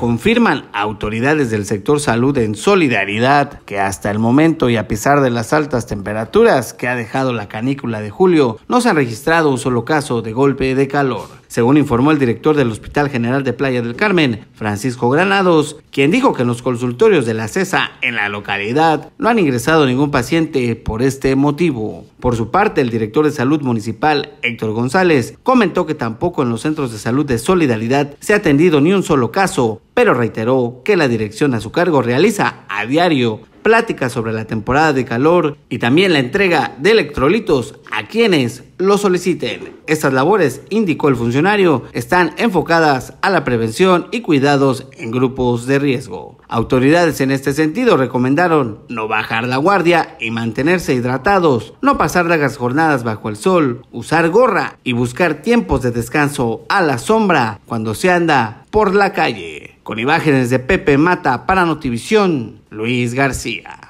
confirman autoridades del sector salud en solidaridad que hasta el momento y a pesar de las altas temperaturas que ha dejado la canícula de julio, no se ha registrado un solo caso de golpe de calor según informó el director del Hospital General de Playa del Carmen, Francisco Granados, quien dijo que en los consultorios de la CESA en la localidad no han ingresado ningún paciente por este motivo. Por su parte, el director de salud municipal, Héctor González, comentó que tampoco en los centros de salud de solidaridad se ha atendido ni un solo caso, pero reiteró que la dirección a su cargo realiza a diario pláticas sobre la temporada de calor y también la entrega de electrolitos quienes lo soliciten. Estas labores, indicó el funcionario, están enfocadas a la prevención y cuidados en grupos de riesgo. Autoridades en este sentido recomendaron no bajar la guardia y mantenerse hidratados, no pasar largas jornadas bajo el sol, usar gorra y buscar tiempos de descanso a la sombra cuando se anda por la calle. Con imágenes de Pepe Mata para Notivisión, Luis García.